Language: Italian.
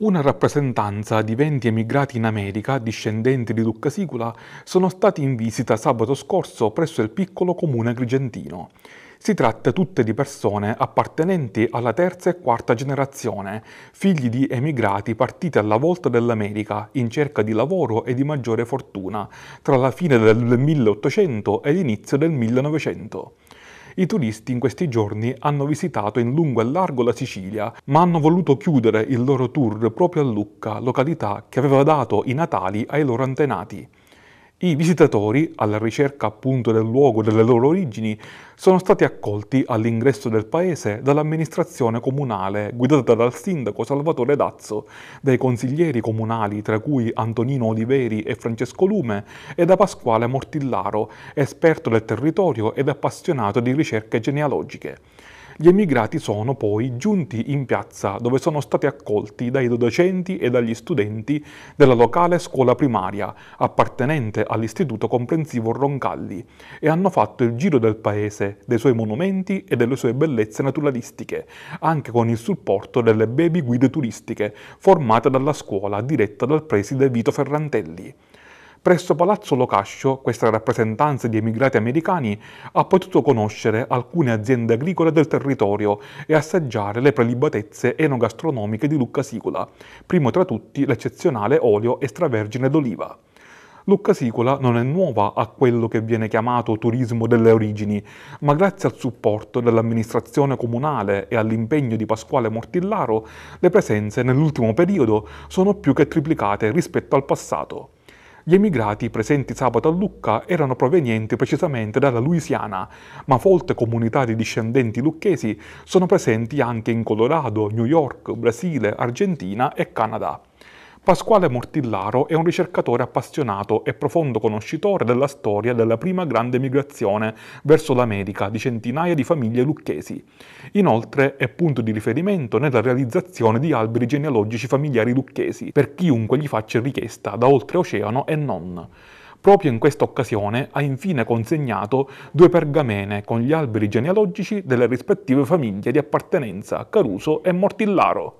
Una rappresentanza di 20 emigrati in America, discendenti di Duca Sicula, sono stati in visita sabato scorso presso il piccolo comune agrigentino. Si tratta tutte di persone appartenenti alla terza e quarta generazione, figli di emigrati partiti alla volta dell'America in cerca di lavoro e di maggiore fortuna, tra la fine del 1800 e l'inizio del 1900. I turisti in questi giorni hanno visitato in lungo e largo la Sicilia, ma hanno voluto chiudere il loro tour proprio a Lucca, località che aveva dato i natali ai loro antenati. I visitatori, alla ricerca appunto del luogo delle loro origini, sono stati accolti all'ingresso del paese dall'amministrazione comunale guidata dal sindaco Salvatore Dazzo, dai consiglieri comunali tra cui Antonino Oliveri e Francesco Lume e da Pasquale Mortillaro, esperto del territorio ed appassionato di ricerche genealogiche. Gli emigrati sono poi giunti in piazza dove sono stati accolti dai docenti e dagli studenti della locale scuola primaria appartenente all'istituto comprensivo Roncalli e hanno fatto il giro del paese, dei suoi monumenti e delle sue bellezze naturalistiche, anche con il supporto delle baby guide turistiche formate dalla scuola diretta dal preside Vito Ferrantelli. Presso Palazzo Locascio, questa rappresentanza di emigrati americani ha potuto conoscere alcune aziende agricole del territorio e assaggiare le prelibatezze enogastronomiche di Lucca Sicola, primo tra tutti l'eccezionale olio extravergine d'oliva. Lucca Sicola non è nuova a quello che viene chiamato turismo delle origini, ma grazie al supporto dell'amministrazione comunale e all'impegno di Pasquale Mortillaro, le presenze nell'ultimo periodo sono più che triplicate rispetto al passato. Gli emigrati presenti sabato a Lucca erano provenienti precisamente dalla Louisiana, ma folte comunità di discendenti lucchesi sono presenti anche in Colorado, New York, Brasile, Argentina e Canada. Pasquale Mortillaro è un ricercatore appassionato e profondo conoscitore della storia della prima grande migrazione verso l'America di centinaia di famiglie lucchesi. Inoltre è punto di riferimento nella realizzazione di alberi genealogici familiari lucchesi per chiunque gli faccia richiesta da oltreoceano e non. Proprio in questa occasione ha infine consegnato due pergamene con gli alberi genealogici delle rispettive famiglie di appartenenza Caruso e Mortillaro.